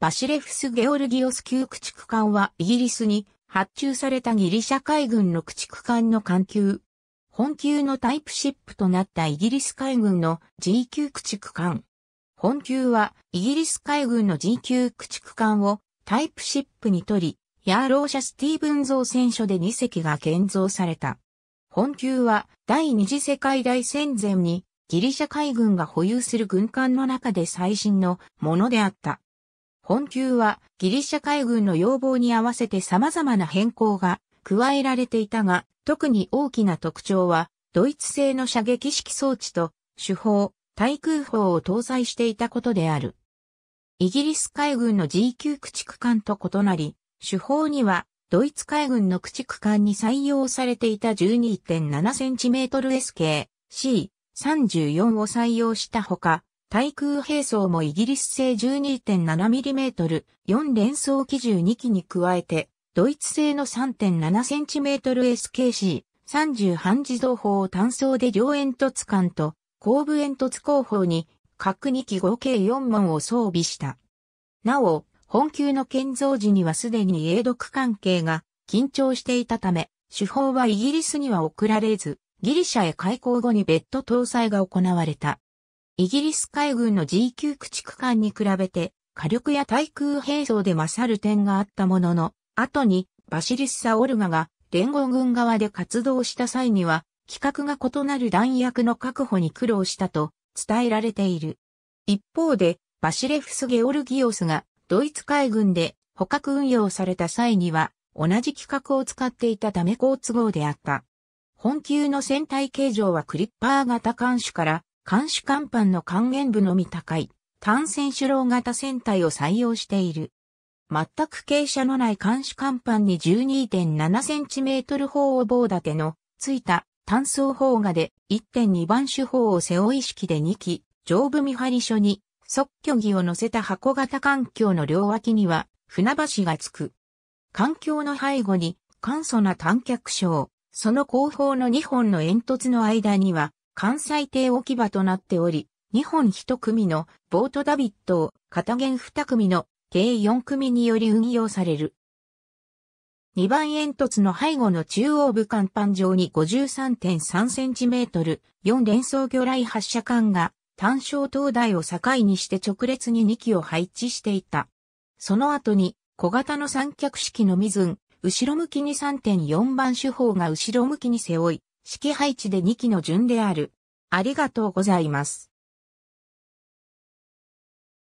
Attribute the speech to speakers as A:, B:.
A: バシレフス・ゲオルギオス級駆逐艦はイギリスに発注されたギリシャ海軍の駆逐艦の艦級。本級のタイプシップとなったイギリス海軍の G 級駆逐艦。本級はイギリス海軍の G 級駆逐艦をタイプシップに取り、ヤーローシャ・スティーブン造船所で2隻が建造された。本級は第二次世界大戦前にギリシャ海軍が保有する軍艦の中で最新のものであった。本級はギリシャ海軍の要望に合わせて様々な変更が加えられていたが、特に大きな特徴は、ドイツ製の射撃式装置と手法、対空砲を搭載していたことである。イギリス海軍の G 級駆逐艦と異なり、手法にはドイツ海軍の駆逐艦に採用されていた 12.7cm SK C34 を採用したほか、対空兵装もイギリス製 12.7mm、4連装機銃2機に加えて、ドイツ製の 3.7cm SKC、30半自動砲を単装で両煙突艦と後部煙突後方に各2機合計4門を装備した。なお、本級の建造時にはすでに英独関係が緊張していたため、手法はイギリスには送られず、ギリシャへ開港後に別途搭載が行われた。イギリス海軍の g 級駆逐艦に比べて火力や対空兵装で勝る点があったものの、後にバシリス・サ・オルガが連合軍側で活動した際には、規格が異なる弾薬の確保に苦労したと伝えられている。一方で、バシレフス・ゲオルギオスがドイツ海軍で捕獲運用された際には、同じ規格を使っていたため好都合であった。本級の船体形状はクリッパー型艦種から監視艦板の還元部のみ高い、単線手楼型船体を採用している。全く傾斜のない監視艦板に1 2 7トル砲を棒立ての、ついた単装砲画で1.2番手砲を背負い式で2機、上部見張り所に、即居儀を乗せた箱型環境の両脇には、船橋がつく。環境の背後に、簡素な観脚章、その後方の2本の煙突の間には、関西艇置き場となっており、2本1組のボートダビットを片弦2組の計4組により運用される。2番煙突の背後の中央部甲板上に 53.3cm、4連装魚雷発射管が単焦灯台を境にして直列に2機を配置していた。その後に小型の三脚式のミズン、後ろ向きに3.4番手法が後ろ向きに背負い、式配置で2機の順である。ありがとうございます。